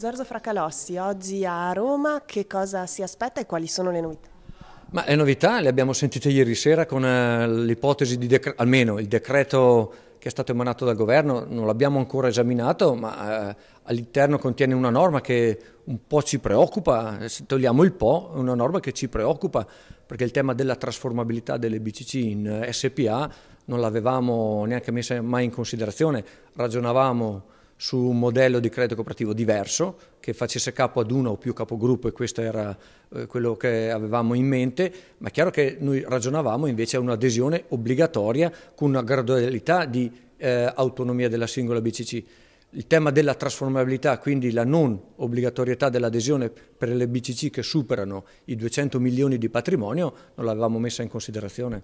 Giorgio Fracalossi, oggi a Roma, che cosa si aspetta e quali sono le novità? Ma le novità le abbiamo sentite ieri sera con eh, l'ipotesi di decreto, almeno il decreto che è stato emanato dal governo, non l'abbiamo ancora esaminato, ma eh, all'interno contiene una norma che un po' ci preoccupa, eh, se togliamo il po', è una norma che ci preoccupa perché il tema della trasformabilità delle BCC in SPA non l'avevamo neanche messa mai in considerazione, ragionavamo su un modello di credito cooperativo diverso che facesse capo ad uno o più capogruppo e questo era eh, quello che avevamo in mente, ma è chiaro che noi ragionavamo invece a un'adesione obbligatoria con una gradualità di eh, autonomia della singola BCC. Il tema della trasformabilità, quindi la non obbligatorietà dell'adesione per le BCC che superano i 200 milioni di patrimonio, non l'avevamo messa in considerazione.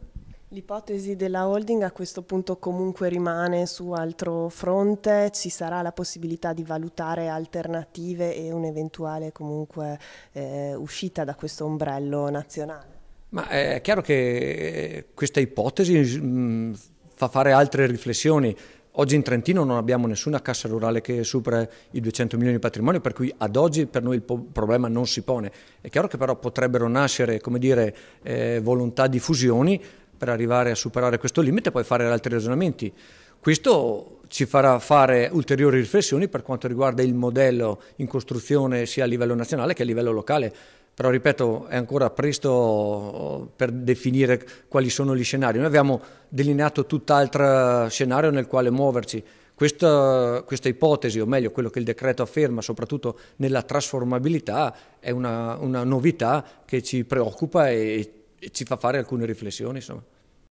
L'ipotesi della holding a questo punto comunque rimane su altro fronte, ci sarà la possibilità di valutare alternative e un'eventuale comunque eh, uscita da questo ombrello nazionale. Ma eh, è chiaro che eh, questa ipotesi mh, fa fare altre riflessioni. Oggi in Trentino non abbiamo nessuna cassa rurale che supera i 200 milioni di patrimonio, per cui ad oggi per noi il problema non si pone. È chiaro che però potrebbero nascere come dire, eh, volontà di fusioni per arrivare a superare questo limite e poi fare altri ragionamenti. Questo ci farà fare ulteriori riflessioni per quanto riguarda il modello in costruzione sia a livello nazionale che a livello locale. Però ripeto, è ancora presto eh, per definire quali sono gli scenari. Noi abbiamo delineato tutt'altro scenario nel quale muoverci. Questa, questa, ipotesi, o meglio quello che il decreto afferma, soprattutto nella trasformabilità, è una, una novità che ci preoccupa e ci fa fare alcune riflessioni, insomma.